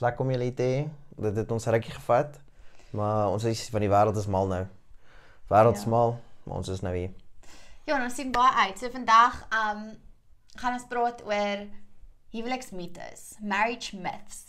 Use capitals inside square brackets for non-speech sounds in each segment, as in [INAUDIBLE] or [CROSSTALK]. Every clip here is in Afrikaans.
lekker om julle hier te hê. Dit het ons rukkie gevat, maar ons is van die wêreld is mal nou. Wêreld ja. is mal, maar ons is nou hier. Ja, ons sien baie uit. So vandag um gaan ons praat oor huweliksmythes, marriage myths.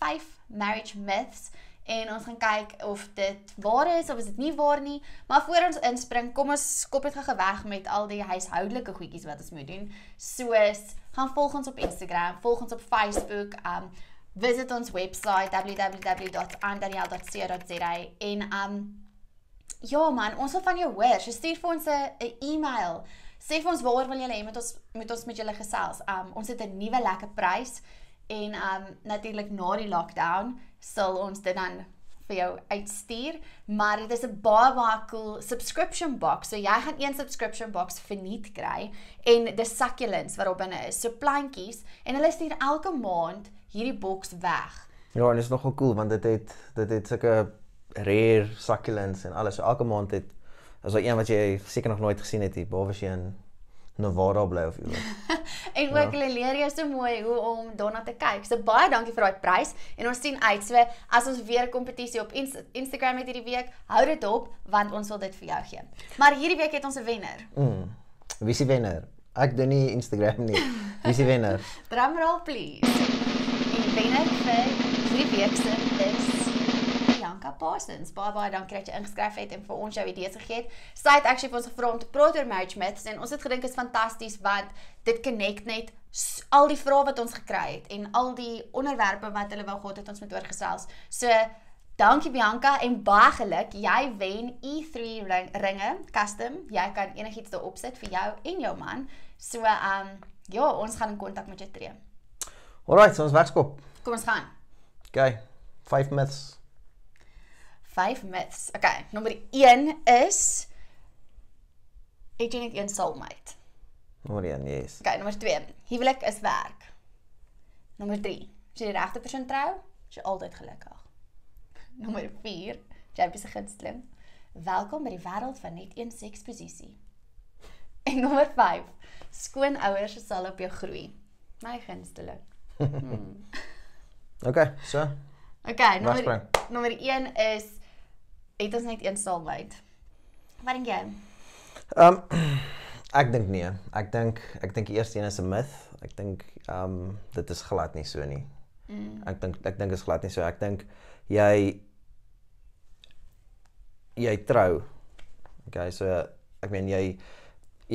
Vyf marriage myths en ons gaan kyk of dit waar is of is dit nie waar nie. Maar voor ons inspring, kom ons skop dit gou weg met al die huishoudelike goedjies wat ons moet doen. Soos gaan volg ons op Instagram, volg ons op Facebook, um visit ons webwerf www.andaniel.co.za en um ja man, ons wil van jou hoor. So stuur vir ons 'n e-mail. Sê vir ons waar wil jy hê met ons met ons met julle gesels. Um ons het 'n nuwe lekker prys en um natuurlik na die lockdown sal ons dit dan vir jou uitstuur, maar dit is 'n baie baie cool subscription box. So jy gaan een subscription box verniet kry en dis succulents wat daar binne is. So plantjies en hulle stuur elke maand hierdie boks weg. Ja, en dit is nogal cool want dit het dit het sulke rare succulents en alles. So elke maand het is daar een wat jy seker nog nooit gesien het hier, behalwe sy in Novara bly of iets. [LAUGHS] ek ja. ook hulle leer jou so mooi hoe om daarna te kyk. So baie dankie vir daai prys en ons sien uit. So as ons weer 'n kompetisie op Inst Instagram het hierdie week, hou dit op want ons wil dit vir jou gee. Maar hierdie week het ons 'n wenner. Mm. Wie is die wenner? Ek doen nie Instagram nie. Wie is die wenner? [LAUGHS] Drumroll please wenner vir drie weke is Bianca Parsons. Baie baie dankie dat jy ingeskryf het en vir ons jou idees gegee het. Sy het actually vir ons gevra om te praat oor marriage myths en ons het gedink is fantasties want dit connect net al die vrae wat ons gekry het en al die onderwerpe wat hulle wou God het ons met oorgesels. So Dankie Bianca en baie geluk. Jy wen E3 ringe custom. Jy kan enigiets daarop sit vir jou en jou man. So ehm um, ja, ons gaan in kontak met jou tree. Alrite, ons wegskop. Kom ons gaan. OK. 5 myths. 5 myths. OK. Nommer 1 is het jy net een soulmate? Nommer 1, yes. OK, nommer 2. Huwelik is werk. Nommer 3. As jy die regte persoon trou, is jy altyd gelukkig. Nommer 4. Jy is 'n gunsteling. Welkom by die wêreld van net een seksposisie. En nommer 5. Skoon ouers sal op jou groei. My gunsteling. Hmm. [LAUGHS] Okay, so. Okay, nommer nommer 1 is het ons net een saalbyt. Wat dink jy? Ehm um, [CLEARS THROAT] ek dink nee. Ek dink ek dink die eerste een is 'n myth. Ek dink ehm um, dit is glad nie so nie. Mm. Ek dink ek dink is glad nie so. Ek dink jy jy trou. Okay, so ek meen jy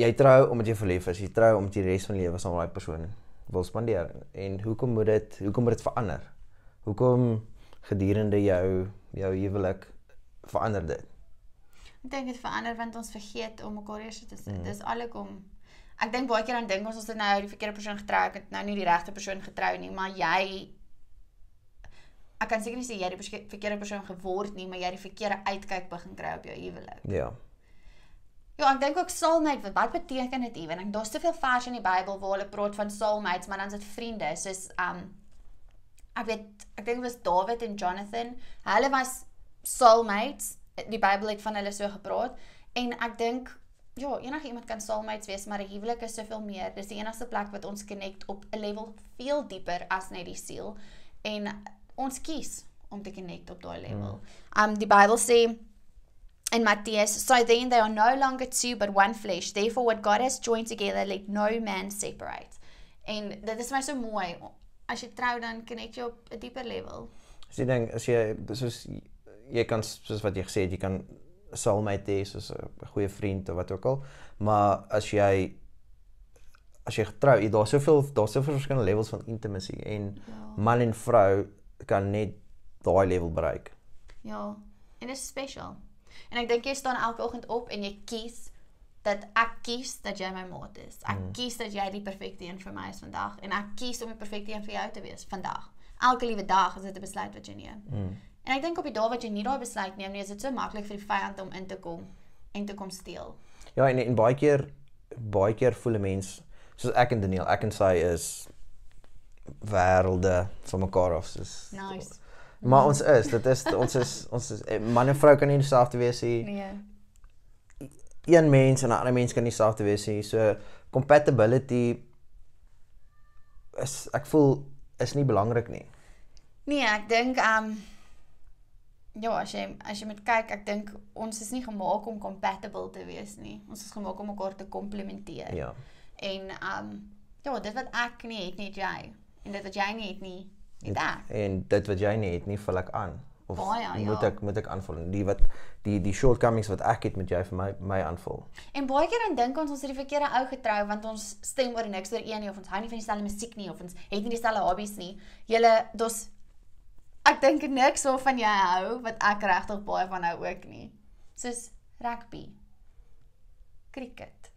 jy trou omdat jy verlief is. Jy trou omdat jy die res van die lewe saam met daai persoon is wil spandeer en hoekom moet dit hoekom moet dit verander? Hoekom gedurende jou jou huwelik verander dit? Ek dink dit verander want ons vergeet om mekaar eers te sien. Mm. Dis alkom. Ek dink baie keer dan dink ons ons het nou die verkeerde persoon getrou, het nou nie die regte persoon getrou nie, maar jy ek kan seker nie sê jy het die verkeerde persoon geword nie, maar jy het die verkeerde uitkyk begin kry op jou huwelik. Ja. Yeah. Ja, ek dink ook soulmate, wat, wat beteken dit ewen? Ek daar's te veel verse in die Bybel waar hulle praat van soulmates, maar dan is dit vriende, soos um ek weet, ek dink dit was David en Jonathan. Hulle was soulmates. Die Bybel het van hulle so gepraat en ek dink ja, enige iemand kan soulmates wees, maar 'n huwelik is soveel meer. Dis die enigste plek wat ons connect op 'n level veel dieper as net die siel en ons kies om te connect op daai level. Hmm. Um die Bybel sê in Matthias, so then they are no longer two but one flesh. Therefore, what God has joined together, let no man separate. En dit is my so mooi. As jy trou dan connect jy op 'n dieper level. Sy ding, as jy soos jy kan soos wat jy gesê het, jy kan sal my te soos 'n goeie vriend of wat ook al, maar as jy as jy getrou, jy daar's soveel daar's soveel verskillende levels van intimacy en ja. man en vrou kan net daai level bereik. Ja. En dit is special. En ek dink jy staan elke oggend op en jy kies dat ek kies dat jy my maat is. Ek mm. kies dat jy die perfekte een vir my is vandag en ek kies om die perfekte een vir jou te wees vandag. Elke liewe dag is dit 'n besluit wat jy neem. Mm. En ek dink op die dae wat jy nie daai besluit neem nie, is dit so maklik vir die vyand om in te kom en te kom steel. Ja, en en baie keer baie keer voel 'n mens soos ek en Daniel, ek en sy is wêrelde van mekaar af soos. Nice. Door. Maar ons is, dit is ons is ons is, eh, man en vrou kan nie dieselfde wees nie. Nee. Een mens en 'n ander mens kan nie dieselfde wees nie. So compatibility is ek voel is nie belangrik nie. Nee, ek dink um ja, as jy as jy met kyk, ek dink ons is nie gemaak om compatible te wees nie. Ons is gemaak om mekaar te komplementeer. Ja. En um ja, dit wat ek nie het nie, jy. En dit wat jy nie het nie, het ek. En dit wat jy nie het nie, vul ek aan. Of baie, ja. moet ja. ek moet ek aanvul die wat die die shortcomings wat ek het met jou vir my my aanvul. En baie keer dan dink ons ons het die verkeerde ou getrou want ons stem oor niks oor een nie of ons hou nie van dieselfde musiek nie of ons het nie dieselfde hobbies nie. Julle dos ek dink niks of van jy hou wat ek regtig baie van hou ook nie. Soos rugby. Cricket.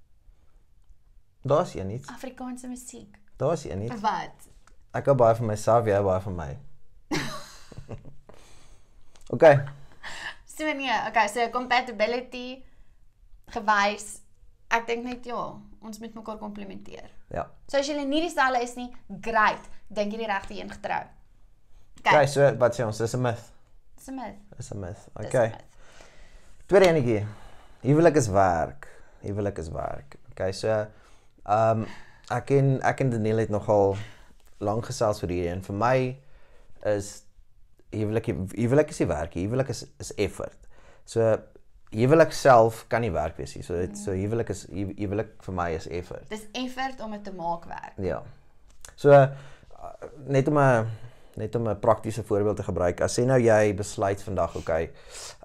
Daar's een iets. Afrikaanse musiek. Daar's een iets. Wat? Ek hou baie van myself, jy hou baie van my. [LAUGHS] OK. So nee, OK, so compatibility gewys. Ek dink net ja, ons moet mekaar komplementeer. Ja. So as julle nie dieselfde is nie, great, dink jy die regte een getrou. OK. Okay, so wat sê ons? Dis 'n myth. Dis 'n myth. Dis 'n myth. OK. Tweede enigie. Huwelik is werk. Huwelik is werk. OK, so ehm um, ek en ek en Daniel het nogal lank gesels vir hierdie en vir my is huwelik huwelik is nie werk nie. Huwelik is is effort. So huwelik self kan nie werk wees nie. So dit so huwelik is huwelik vir my is effort. Dis effort om dit te maak werk. Ja. So net om 'n net om 'n praktiese voorbeeld te gebruik. As sê nou jy besluit vandag, okay.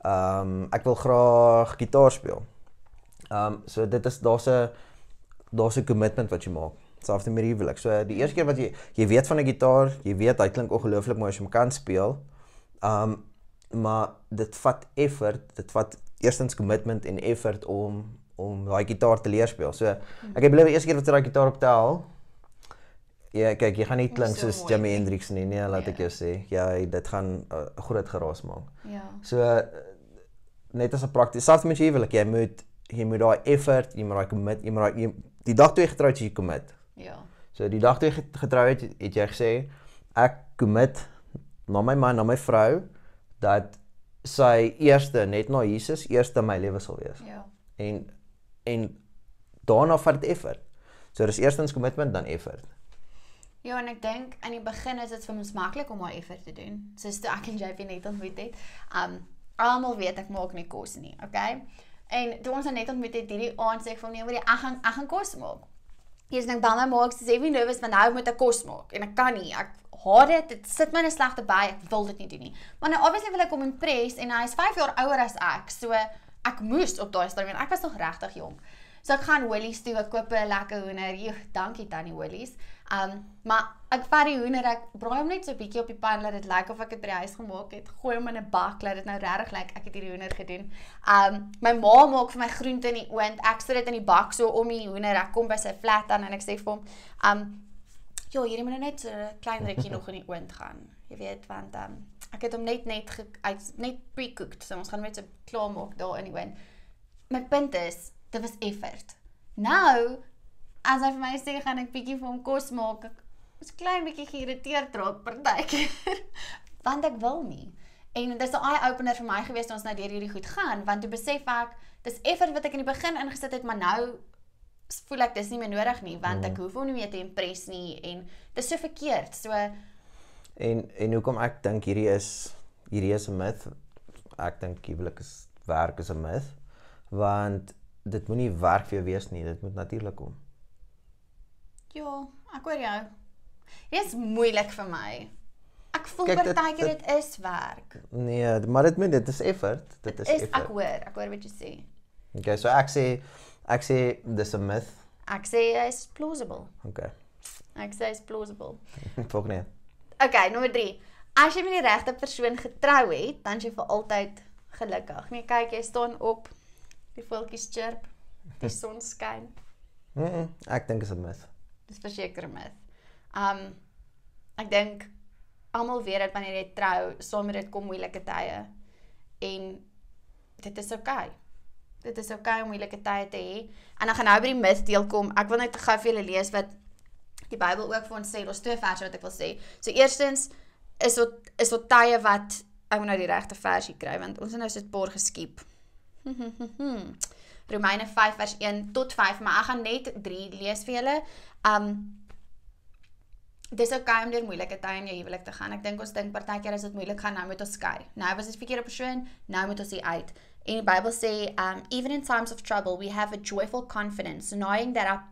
Ehm um, ek wil graag gitaar speel. Ehm um, so dit is daar's 'n daar's 'n commitment wat jy maak selfs met huwelik. So die eerste keer wat jy jy weet van 'n gitaar, jy weet hy klink ongelooflik mooi as jy hom kan speel. Um maar dit vat effort, dit vat eerstens commitment en effort om om daai gitaar te leer speel. So ek het beleef die eerste keer wat jy daai gitaar op te haal. Ja, kyk, jy gaan nie klink soos Jimi Hendrix nie, nee, laat ek ja. jou sê. Jy ja, dit gaan 'n uh, groot geraas maak. Ja. So net as 'n prakties, selfs met jy huwelik, jy moet jy moet daai effort, jy moet daai commit, jy moet daai die dag toe jy getroud is jy commit. Ja. So die dag toe jy getrou het, het jy gesê ek commit na my man, na my vrou dat sy eerste net na Jesus eerste my lewe sal wees. Ja. En en daarna vat effort. So dis eerstens commitment dan effort. Ja, en ek dink aan die begin is dit vir ons maklik om haar effort te doen. Soos toe ek en JP net ontmoet het. Um almal weet ek maak nie kos nie, okay? En toe ons net ontmoet het hierdie aand sê ek vir hom nee, oor die ek gaan ek gaan kos maak. Hier's net baie maak, sê jy nervous want nou moet ek kos maak en ek kan nie. Ek haat dit. Dit sit my in 'n slegte by. Ek wil dit nie doen nie. Maar nou obviously wil ek hom impress en hy is 5 jaar ouer as ek. So ek moes op daai stadium en ek was nog regtig jonk. So ek gaan Woolies toe, ek koop 'n lekker hoender. Joe, dankie tannie Woolies. Um maar ek vat die hoender ek braai hom net so bietjie op die pan laat dit lyk like of ek dit by die huis gemaak het. Gooi hom in 'n bak laat dit nou regtig lyk like ek het hierdie hoender gedoen. Um my ma maak vir my groente in die oond. Ek sit dit in die bak so om die hoender. Ek kom by sy flat aan en ek sê vir hom, um ja, hierdie moet nou net so 'n klein rukkie nog in die oond gaan. Jy weet want um ek het hom net net uit net pre-cooked. So ons gaan net so klaar maak daar in die oond. My punt is, dit was effort. Nou as hy vir my sê gaan ek bietjie vir hom kos maak, ek is klein bietjie geïrriteerd raak partykeer. [LAUGHS] Want ek wil nie. En dit is 'n eye opener vir my gewees toe ons nou deur hierdie goed gaan, want toe besef ek, dis effort wat ek in die begin ingesit het, maar nou voel ek dis nie meer nodig nie, want ek mhm. hoef hom nie meer te impress nie en dit is so verkeerd. So En en hoekom ek dink hierdie is hierdie is 'n myth. Ek dink huwelik is werk is 'n myth want dit moenie werk vir jou wees nie, dit moet natuurlik kom. Ja, ek hoor jou. Dit is moeilik vir my. Ek voel partykeer dit is werk. Nee, eh, maar dit moet dit is effort. Dit is, is effort. Ek hoor, ek hoor wat jy sê. Okay, so ek sê ek sê dis 'n myth. Ek sê it's plausible. Okay. Ek sê it's plausible. [LAUGHS] Volg net. Okay, nommer 3. As jy met die regte persoon getrou het, dan jy vir altyd gelukkig. Nee, kyk, jy staan op. Die voeltjies chirp. Die [LAUGHS] son skyn. Mm -mm, ek dink dit is 'n myth. Dis verseker 'n mis. Um ek dink almal weet dat wanneer jy trou, soms dit kom moeilike tye en dit is ok. Dit is ok om moeilike tye te hê. En dan gaan nou by die mis deel kom. Ek wil net gou vir julle lees wat die Bybel ook vir ons sê. Daar's twee verse wat ek wil sê. So eerstens is dit is dit tye wat ek moet nou die regte versie kry want ons het nou so 'n paar geskiep. [LAUGHS] Hmm, hmm, hmm, Romeine 5 vers 1 tot 5, maar ek gaan net 3 lees vir julle. Um Dis ook gaan deur moeilike tye in jou huwelik te gaan. Ek dink ons dink partykeer as dit moeilik gaan, nou moet ons skei. Nou was dit verkeerde persoon, nou moet ons uit. En die Bybel sê, um even in times of trouble, we have a joyful confidence, knowing that our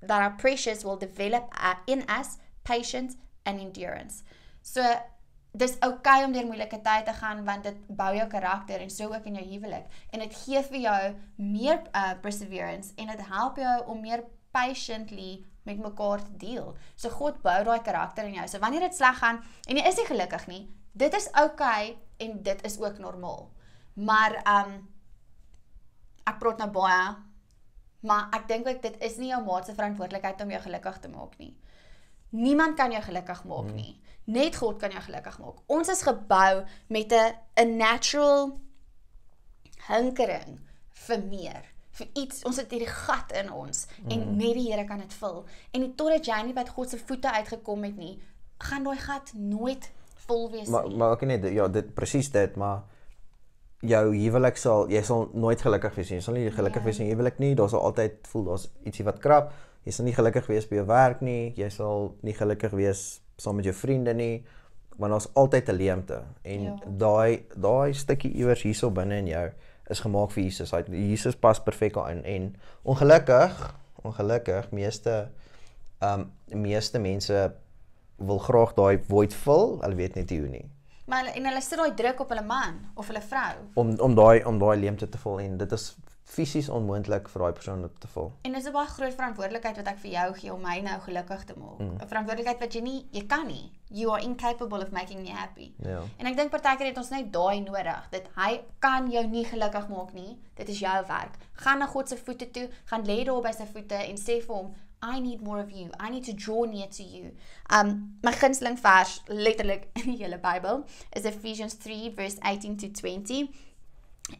that our precious will develop uh, in us patience and endurance. So dis okay om deur moeilike tye te gaan want dit bou jou karakter en sou ook in jou huwelik en dit gee vir jou meer uh, perseverance en dit help jou om meer patiently met mekaar te deel. So God bou daai karakter in jou. So wanneer dit sleg gaan en jy is nie gelukkig nie, dit is okay en dit is ook normaal. Maar um ek praat nou baie maar ek dink ek dit is nie jou maat se verantwoordelikheid om jou gelukkig te maak nie. Niemand kan jou gelukkig maak hmm. nie. Hmm. Net God kan jou gelukkig maak. Ons is gebou met 'n 'n natural hinkering vir meer, vir iets. Ons het hierdie gat in ons en mm. net die Here kan dit vul. En totdat jy nie by God se voete uitgekom het nie, gaan daai gat nooit vol wees nie. Maar maar ek net ja, dit presies dit, maar jou huwelik sal jy sal nooit gelukkig wees nie. Jy sal nie gelukkig yeah. Ja. wees nie. Jy wil ek nie, daar sal altyd voel daar's ietsie wat krap. Jy sal nie gelukkig wees by jou werk nie. Jy sal nie gelukkig wees saam met jou vriende nie want daar's altyd 'n leemte en ja. daai daai stukkie iewers hierso binne in jou is gemaak vir Jesus. Hy Jesus pas perfek in en ongelukkig, ongelukkig meeste ehm um, meeste mense wil graag daai void vul, hulle weet net nie hoe nie. Maar en hulle sit daai druk op hulle man of hulle vrou om om daai om daai leemte te vul en dit is fisies onmoontlik vir daai persoon om te vul. En dis 'n baie groot verantwoordelikheid wat ek vir jou gee om my nou gelukkig te maak. 'n mm. Verantwoordelikheid wat jy nie jy kan nie. You are incapable of making me happy. Ja. En ek dink partykeer het ons net daai nodig dat hy kan jou nie gelukkig maak nie. Dit is jou werk. Gaan na God se voete toe, gaan lê daar by sy voete en sê vir hom, I need more of you. I need to draw near to you. Um my gunsteling vers letterlik [LAUGHS] in die hele Bybel is Ephesians 3 verse 18 to 20.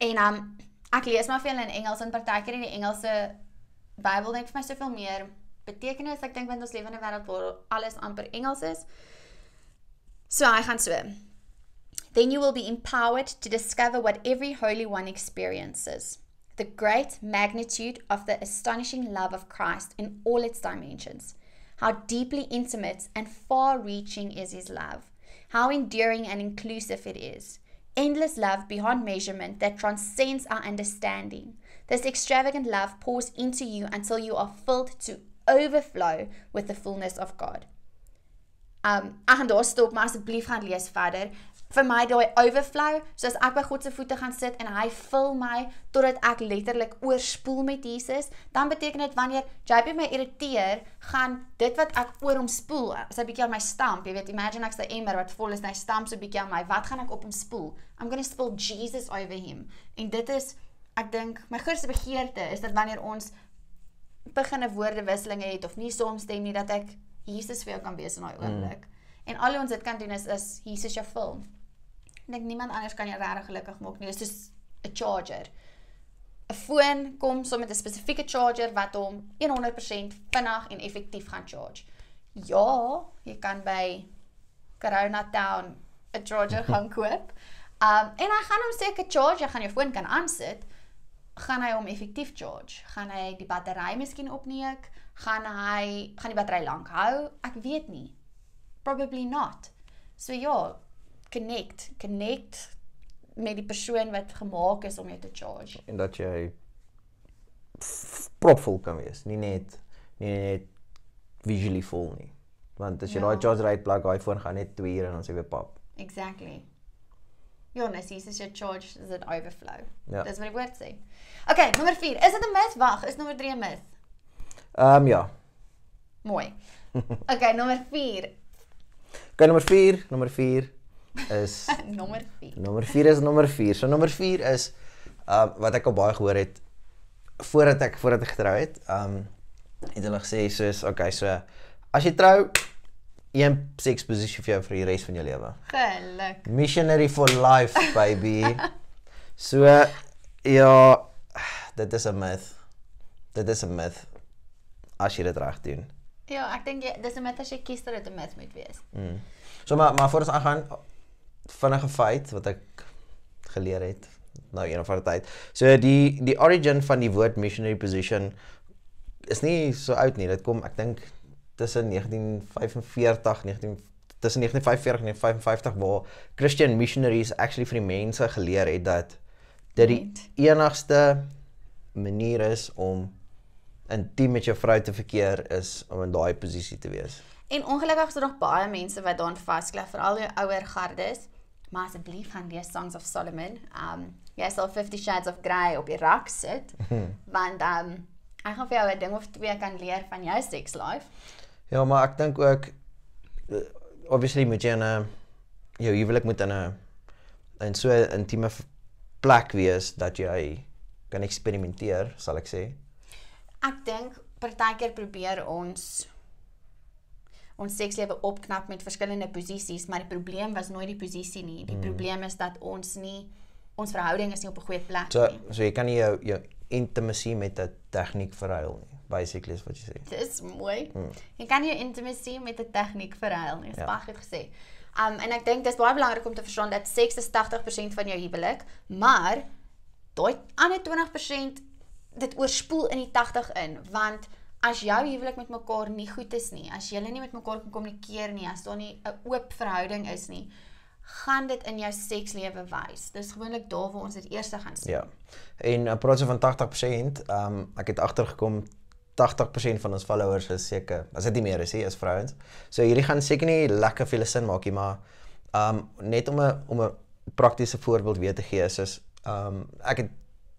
En um Ek lees maar veel in Engels en partykeer in die Engelse Bybel net vir my soveel meer betekenis. Ek dink want ons leef in 'n wêreld waar alles amper Engels is. So hy gaan so. Then you will be empowered to discover what every holy one experiences. The great magnitude of the astonishing love of Christ in all its dimensions. How deeply intimate and far reaching is his love. How enduring and inclusive it is endless love beyond measurement that transcends our understanding. This extravagant love pours into you until you are filled to overflow with the fullness of God. Um ek gaan daar stop, maar asseblief gaan lees verder vir my daai overflow, soos ek by God se voete gaan sit en hy vul my totdat ek letterlik oorspoel met Jesus, dan beteken dit wanneer JP my irriteer, gaan dit wat ek oor hom spoel, as hy bietjie aan my stamp, jy weet, imagine ek's 'n emmer wat vol is en hy stamp so bietjie aan my, wat gaan ek op hom spoel? I'm going to spill Jesus over him. En dit is ek dink my grootste begeerte is dat wanneer ons begin 'n woordewisselinge het of nie saamstem nie dat ek Jesus vir jou kan wees in daai oomblik. Mm. En al ons dit kan doen is is Jesus jou film. Ek dink niemand anders kan jou regtig gelukkig maak nie. Dit is soos 'n charger. 'n Foon kom soms met 'n spesifieke charger wat hom 100% vinnig en effektief gaan charge. Ja, jy kan by Corona Town 'n charger [LAUGHS] gaan koop. Um en hy gaan hom seker charge, jy gaan jou foon kan aansit, gaan hy hom effektief charge, gaan hy die battery miskien opneek, gaan hy gaan die battery lank hou? Ek weet nie. Probably not. So ja, connect, connect met die persoon wat gemaak is om jou te charge en dat jy propvol kan wees, nie net nie net visually vol nie. Want as jy ja. daai ja. charge right plug iPhone gaan net 2 ure en dan sê weer pap. Exactly. Jonas, is dit jou charge is it overflow? Ja. Dis wat ek wou sê. Okay, nommer 4, is dit 'n mis? Wag, is nommer 3 'n mis? Ehm um, ja. Mooi. [LAUGHS] Okay, nommer 4. Okay, nommer 4, nommer 4. [LAUGHS] is nommer 4. Nommer 4 is nommer 4. So nommer 4 is um uh, wat ek al baie gehoor het voordat ek voordat ek getrou het. Um het hulle gesê soos okay, so as jy trou een seks posisie vir jou vir die res van jou lewe. Gelukkig. Missionary for life baby. [LAUGHS] so ja, dit is 'n myth. Dit is 'n myth as jy dit reg doen. Ja, ek dink dis 'n myth as jy kies dat dit 'n myth moet wees. Mm. So maar maar voor ons aangaan vinnige feit wat ek geleer het nou een of ander tyd. So die die origin van die woord missionary position is nie so oud nie. Dit kom ek dink tussen 1945 en 19 tussen 1945 en 55 waar Christian missionaries actually vir die mense geleer het dat dit die enigste manier is om intiem met jou vrou te verkeer is om in daai posisie te wees. En ongelukkig is daar nog baie mense wat daaraan vasklaaf, veral die ouer gardes maar asseblief gaan lees Songs of Solomon. Um jy sal 50 Shades of Grey op die rak sit. [LAUGHS] Mhm. want um ek gaan vir jou 'n ding of twee kan leer van jou sex life. Ja, maar ek dink ook eh, obviously moet jy na jou huwelik moet in 'n in so 'n intieme plek wees dat jy kan eksperimenteer, sal ek sê. Ek dink partykeer probeer ons ons sekslewe opknap met verskillende posisies, maar die probleem was nooit die posisie nie. Die mm. probleem is dat ons nie ons verhouding is nie op 'n goeie plek so, nie. So jy kan nie jou jou intimasie met 'n tegniek verhuil nie. Basically is wat jy sê. Dit is mooi. Mm. Jy kan nie jou intimasie met 'n tegniek verhuil nie. Spag ja. het gesê. Um en ek dink dis baie belangrik om te verstaan dat seks is 80% van jou huwelik, maar daai ander 20% dit oorspoel in die 80 in want as jou huwelik met mekaar nie goed is nie, as julle nie met mekaar kan kommunikeer nie, as daar nie 'n oop verhouding is nie, gaan dit in jou sekslewe wys. Dis gewoonlik daar waar ons dit eers gaan sien. Ja. En uh, praat jy van 80%, ehm um, ek het agtergekom 80% van ons followers is seker, as dit nie meer is nie, is vrouens. So hierdie gaan seker nie lekker veel sin maak nie, maar ehm um, net om 'n om 'n praktiese voorbeeld weer te gee is is ehm um, ek het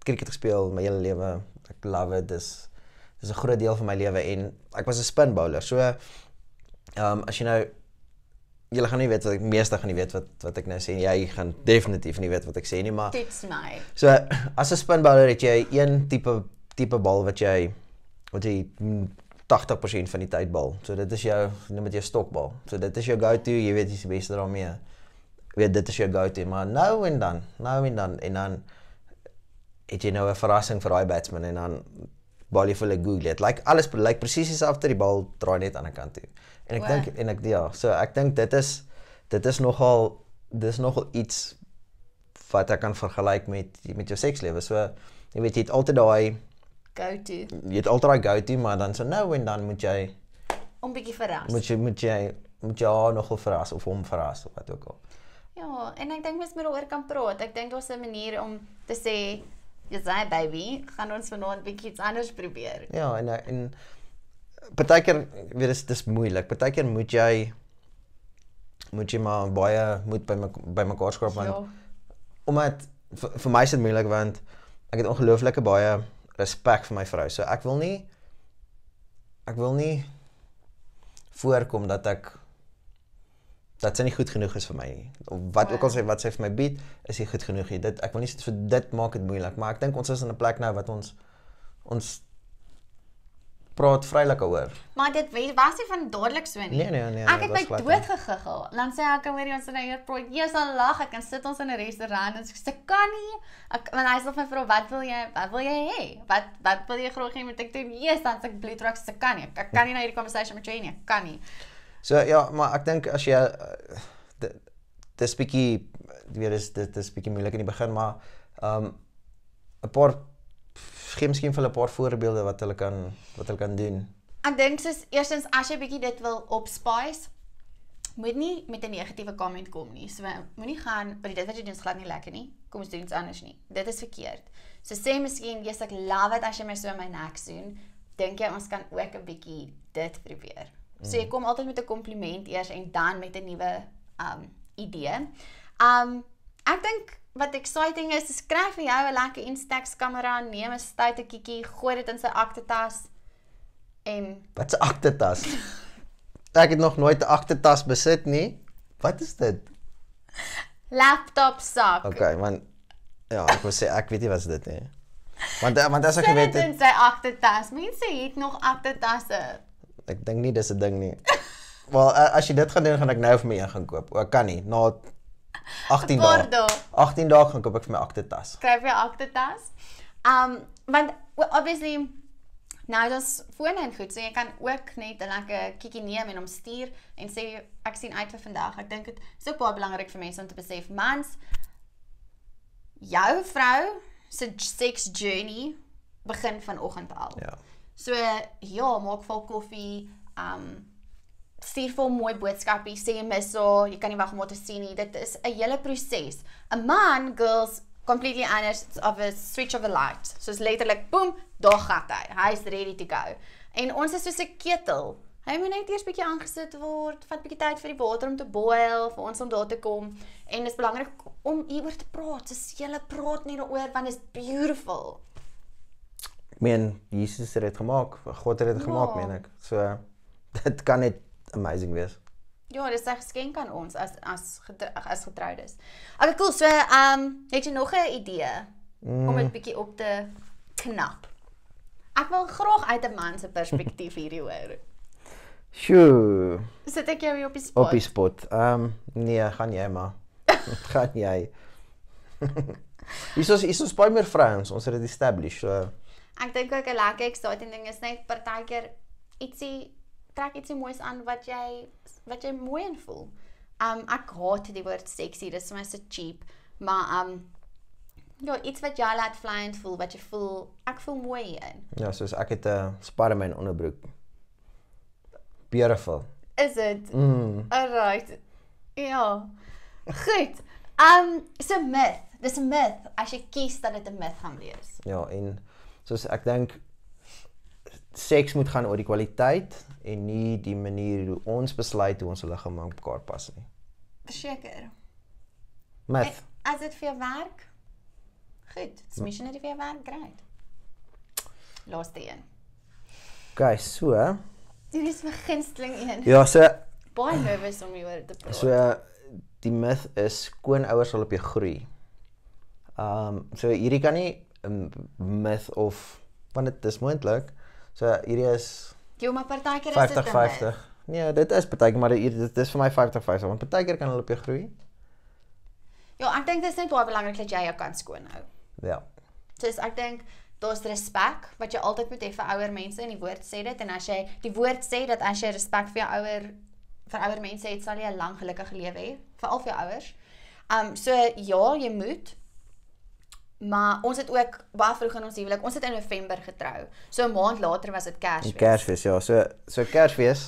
cricket gespeel my hele lewe. Ek love dit. Dis Dis 'n groot deel van my lewe en ek was 'n spin bowler. So ehm um, as jy nou jy gaan nie weet wat ek meeste gaan nie weet wat wat ek nou sê en jy gaan definitief nie weet wat ek sê nie, maar Tips my. So as 'n spin bowler het jy een tipe tipe bal wat jy wat jy 80% van die tyd bal. So dit is jou noem dit jou stokbal. So dit is jou go-to, jy weet jy's die beste daarmee. Weet dit is jou go-to, maar nou en dan, nou en dan en dan het jy nou 'n verrassing vir daai batsman en dan bal jy vir hulle Google het. Like alles lyk like, presies dieselfde, die bal draai net aan die ander kant toe. En ek wow. dink en ek ja, so ek dink dit is dit is nogal dis nogal iets wat ek kan vergelyk met met jou sekslewe. So jy weet jy het altyd daai go-to. Jy het altyd daai go-to, maar dan so nou en dan moet jy om bietjie verras. Moet jy moet jy moet jy nogal verras of hom verras of wat ook al. Ja, en ek dink mens moet daaroor kan praat. Ek dink daar's 'n manier om te sê Dis hy baby, gaan ons vanaand bietjie iets anders probeer. Ja, en en partykeer weer is dis moeilik. Partykeer moet jy moet jy maar baie moet by my, by mekaar skrap want jo. Ja. omdat vir, vir my is dit moeilik want ek het ongelooflike baie respek vir my vrou. So ek wil nie ek wil nie voorkom dat ek dat sy nie goed genoeg is vir my nie. Of wat ook al sê wat sy vir my bied, is nie goed genoeg nie. Dit ek wil nie sê vir dit maak dit moeilik, maar ek dink ons is in 'n plek nou wat ons ons praat vrylik oor. Maar dit was nie van dadelik so nie. Nee nee nee. Ek het my dood gegiggel. Dan sê ek hoor jy ons in 'n airport. Jy sal lag. Ek kan sit ons in 'n restaurant en sê kan nie. Ek want hy sê vir my vrou, wat wil jy? Wat wil jy hê? Wat wat wil jy graag hê moet ek doen? Jy sê dan sê ek bloedrok sê kan nie. Ek kan nie na hierdie conversation met jou nie. Kan nie. So ja, maar ek dink as jy eh, dis bietjie weet is dit is bietjie moeilik in die begin, maar ehm um, 'n paar gee miskien vir 'n paar voorbeelde wat hulle kan wat hulle kan doen. Ek dink s'is eerstens as jy bietjie dit wil opspice moet nie met 'n negatiewe comment kom nie. So moenie gaan by dit wat jy doen glad nie lekker nie. Kom ons doen iets anders nie. Dit is verkeerd. So sê miskien jy's ek love it as jy my so in my nek soen. Dink jy ons kan ook 'n bietjie dit probeer? Mm. So jy kom altyd met 'n kompliment eers en dan met 'n nuwe um idee. Um ek dink wat exciting is, is skryf vir jou 'n lekker Instax kamera, neem 'n stoute kiekie, gooi dit in sy aktetas en Wat 'n aktetas? [LAUGHS] ek het nog nooit 'n aktetas besit nie. Wat is dit? Laptop sak. Okay, man. Ja, ek wou sê ek weet nie wat dit is nie. Want want as ek weet dit in sy aktetas. Mense het nog aktetasse ek dink nie dis 'n ding nie. [LAUGHS] Wel, as jy dit gaan doen, gaan ek nou vir my een gaan koop. Ek kan nie na 18 dae. 18 dae gaan koop ek vir my akte tas. Kry vir akte tas. Um want obviously nou dis foon en goed, so jy kan ook net 'n lekker kiekie neem en hom stuur en sê ek sien uit vir vandag. Ek dink dit is ook baie belangrik vir mense om te besef mans jou vrou se sex journey begin vanoggend al. Ja. Yeah. So ja, maak vir koffie, um stuur vir mooi boodskappe, sê mis so, jy kan nie wag om te sien nie. Dit is 'n hele proses. 'n Man, girls completely anders of a switch of a light. So is letterlik boem, daar gat hy. Hy's ready to go. En ons is soos 'n ketel. Hy moet net eers bietjie aangesit word, vat bietjie tyd vir die water om te boil, vir ons om daar te kom. En dit is belangrik om hieroor te praat. Dis so, hele praat net daaroor want it's beautiful. Ek meen Jesus het dit gemaak. God het dit ja. gemaak, meen ek. So dit kan net amazing wees. Ja, dit is 'n geskenk aan ons as as as getroudes. Okay, cool. So, ehm, um, het jy nog 'n idee mm. om dit bietjie op te knap? Ek wil graag uit 'n man se perspektief [LAUGHS] hierdie hoor. Sjoe. Sit ek jou op die spot? Op die spot. Ehm, um, nee, gaan jy maar. [LAUGHS] gaan jy. Hys [LAUGHS] ons is ons baie meer vrouens. Ons het dit established. So Ek dink ook 'n lekker exciting ding is net partykeer ietsie trek ietsie moois aan wat jy wat jy mooi en voel. Um ek haat die woord sexy, dis vir my so cheap, maar um ja, iets wat jou laat flyend voel, wat jy voel, ek voel mooi in. Ja, soos ek het 'n uh, eh, Spiderman onderbroek. Beautiful. Is dit? Mm. Alright. Ja. Goed. Um it's a myth. Dis 'n myth. As jy kies dat dit 'n myth gaan wees. Ja, en in soos ek dink seks moet gaan oor die kwaliteit en nie die manier hoe ons besluit hoe ons hulle gemaak mekaar pas nie. Verseker. Met as dit vir werk goed, dis hmm. missionary vir werk great. Laaste een. OK, so. Dit is my gunsteling een. Ja, so baie nervous om hieroor te praat. So die myth is skoonouers sal op jou groei. Ehm um, so hierdie kan nie 'n myth of want dit is moontlik. So hierdie is Jy maar partykeer is dit 50 50. Nee, dit is partykeer maar hier dit is vir my 50 50 want partykeer kan hulle op jou groei. Ja, ek dink dit is net baie belangrik dat jy jou kant skoon hou. Ja. So ek dink daar's respek wat jy altyd moet hê vir ouer mense en die woord sê dit en as jy die woord sê dat as jy respek vir jou ouer vir ouer mense het sal jy 'n lang gelukkige lewe hê, veral vir jou ouers. Um so ja, jy moet Maar ons het ook baie vroeg in ons huwelik, ons het in November getrou. So 'n maand later was dit Kersfees. Die Kersfees, ja. So so Kersfees.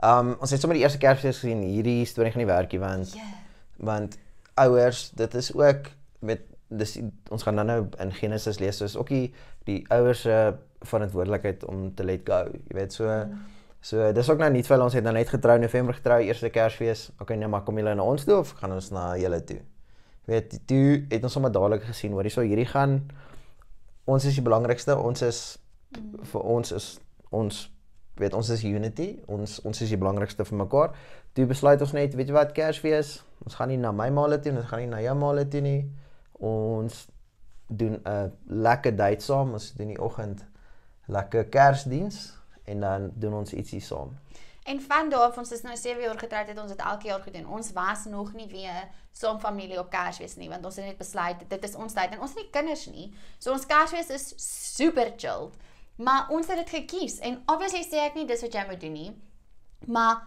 Ehm um, ons het sommer die eerste Kersfees gesien hierdie storie gaan nie werk nie want yeah. Ja. want ouers, dit is ook met dis ons gaan nou-nou in Genesis lees, so is ook die die ouers se verantwoordelikheid om te let go. Jy weet so mm. so dis ook nou nie vir ons het nou net getrou November getrou eerste Kersfees. Okay, nee, nou maar kom julle na ons toe of gaan ons na julle toe? weet jy het ons sommer dadelik gesien hoor hierso hierdie gaan ons is die belangrikste ons is mm. vir ons is ons weet ons is unity ons ons is die belangrikste vir mekaar toe besluit ons net weet jy wat Kersfees ons gaan nie na my maalle toe ons gaan nie na jou maalle toe nie ons doen 'n lekker date saam ons doen die oggend lekker Kersdiens en dan doen ons ietsie saam En van daarvan sis nou 7 jaar getroud het ons dit elke jaar gedoen. Ons was nog nie weer saam familie op Kersfees nie want ons het net besluit dit is ons tyd en ons het nie kinders nie. So ons Kersfees is super chill. Maar ons het dit gekies en obviously sê ek nie dis wat jy moet doen nie. Maar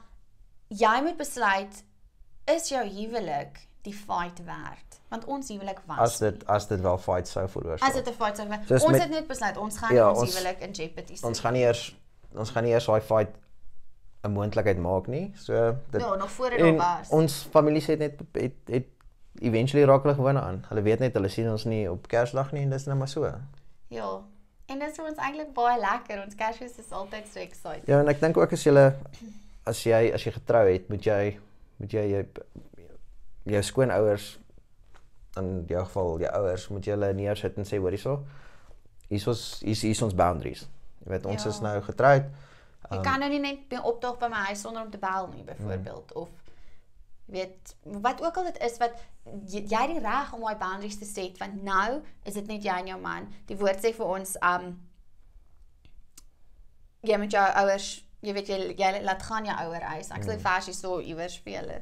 jy moet besluit is jou huwelik die fight werd? Want ons huwelik was As dit nie. as dit wel fight sou veroorsaak. As dit 'n fight sou wees. Ons met, het net besluit ons gaan ja, ons, ons huwelik in jeopardy sit. Ons gaan nie eers ons gaan nie eers daai fight 'n moontlikheid maak nie. So dit Ja, nog voor dit en was. En ons familie sê net het het eventually raak hulle gewoon aan. Hulle weet net hulle sien ons nie op Kersdag nie en dis net nou maar so. Ja. En dit is ons eintlik baie lekker. Ons Kersfees is altyd so exciting. Ja, en ek dink ook as jy as jy as jy getrou het, moet jy moet jy jou jou skoonouers in jou geval jou ouers moet jy hulle neersit en sê hoor hierso. Hier is hier is ons boundaries. Jy weet ons ja. is nou getroud. Um, je ehm, kan nou nie net by optog by my huis sonder om te bel nie byvoorbeeld mm. of weet wat ook al dit is wat jy, jy die reg om daai boundaries te set want nou is dit net jy en jou man. Die woord sê vir ons um jy met jou ouers, jy weet jy, jy laat gaan jou ouer huis. Ek sal die mm. vers hier so iewers vir julle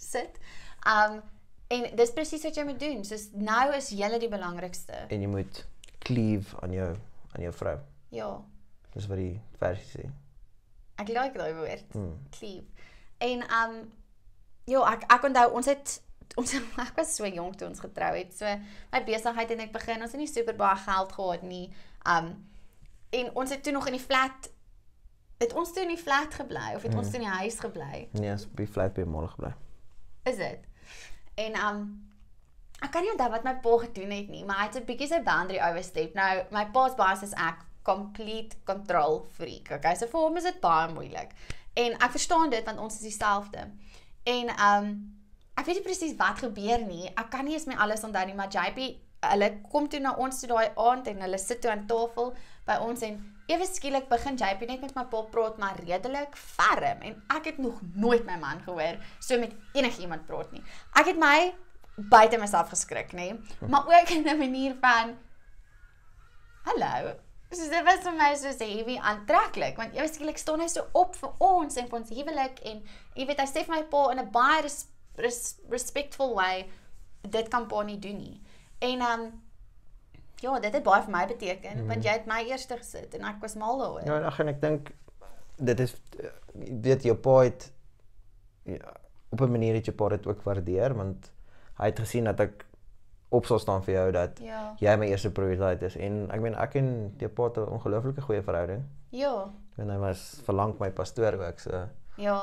sit. Um en dis presies wat jy moet doen. Soos nou is jy die belangrikste. En jy moet cleave aan jou aan jou vrou. Ja. Dis wat die versie sê. Ek like daai woord. Kleef. Mm. En um jo, ek ek onthou ons het ons [LAUGHS] ek was so jonk toe ons getrou het. So my besigheid het net begin. Ons het nie super baie geld gehad nie. Um en ons het toe nog in die flat het ons toe in die flat gebly of het mm. ons hmm. toe in die huis gebly? Nee, ons by flat by môre gebly. Is dit? En um ek kan nie onthou wat my pa gedoen het nie, maar hy het 'n bietjie sy boundary overstep. Nou my pa's baas is ek complete control freak. Okay, so vir hom is dit baie moeilik. En ek verstaan dit want ons is dieselfde. En um ek weet nie presies wat gebeur nie. Ek kan nie eens my alles onthou nie, maar JP hulle kom toe na ons toe daai aand en hulle sit toe aan tafel by ons en ewe skielik begin JP net met my pa praat maar redelik ferm en ek het nog nooit my man gehoor so met enigiemand praat nie. Ek het my buite myself geskrik, nê? Maar ook in 'n manier van Hallo. So dit was vir my so se heavy aantreklik want jy weet ek staan hy so op vir ons en vir ons huwelik en jy weet hy sê vir my pa in 'n baie res, res, respectful way dit kan pa nie doen nie. En ehm um, ja, dit het baie vir my beteken mm. want jy het my eerste gesit en ek was mal daaroor. Ja, ag en ek dink dit is weet jou pa het ja, op 'n manier het jou pa dit ook waardeer want hy het gesien dat ek op sal staan vir jou dat ja. jy my eerste prioriteit is en ek meen ek en jou pa het 'n ongelooflike goeie verhouding. Ja. En hy was verlang my pastoor ook so. Ja.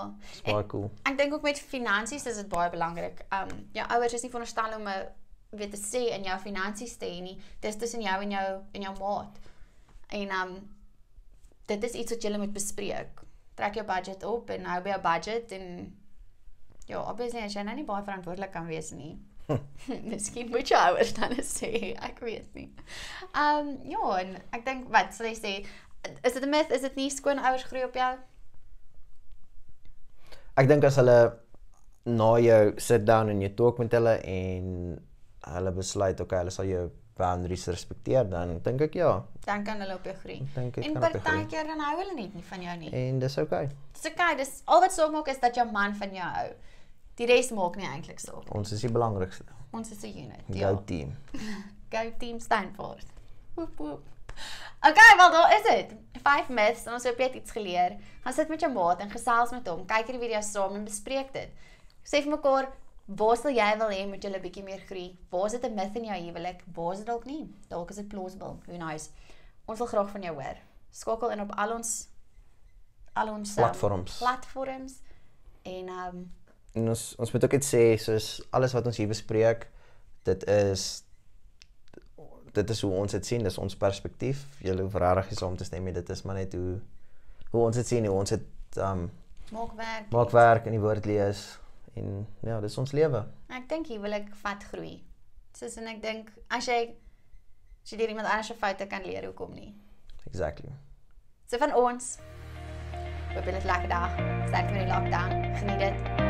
Baie ek, cool. Ek dink ook met finansies is dit baie belangrik. Um jou ouers is nie veronderstel om 'n weet te sê in jou finansies te hê nie. Dis tussen jou en jou en jou maat. En um dit is iets wat jy moet bespreek. Trek jou budget op en hou by jou budget en ja, obviously as jy nou nie baie verantwoordelik kan wees nie. [LAUGHS] Miskien moet jy ouers dan [LAUGHS] sê, ek weet nie. Ehm um, ja, en ek dink wat sal jy sê? Is dit 'n myth? Is dit nie skoon ouers groei op jou? Ek dink as hulle na jou sit down en jy talk met hulle en hulle besluit okay, hulle sal jou boundaries respekteer, dan dink ek ja. Dan kan hulle op jou groei. En partykeer dan hou hulle net nie van jou nie. En dis okay. Dis okay. Dis al wat sou maak is dat jou man van jou hou die res maak nie eintlik saak. Ons is die belangrikste. Ons is 'n unit. Go ja. team. Go team [LAUGHS] Steinfort. Okay, wel daar is dit. 5 myths en ons het baie iets geleer. Gaan sit met jou maat en gesels met hom. Kyk hierdie video saam en bespreek dit. Sê vir mekaar, waar sal jy wil hê moet julle bietjie meer groei? Waar is dit 'n myth in jou huwelik? Waar is dit dalk nie? Dalk is dit plausible. Who knows. Ons wil graag van jou hoor. Skakel in op al ons al ons ehm, platforms. Platforms en ehm um, en ons ons moet ook net sê soos alles wat ons hier bespreek dit is dit is hoe ons dit sien dis ons perspektief jy hoef regtig nie saam te stem nie dit is maar net hoe hoe ons dit sien hoe ons dit um maak werk maak werk in die woord lees en ja dis ons lewe ek dink hier wil ek vat groei soos en ek dink as jy as jy deur iemand anders se foute kan leer hoekom nie exactly so van ons hoop jy 'n lekker dag sterkte met die lockdown geniet dit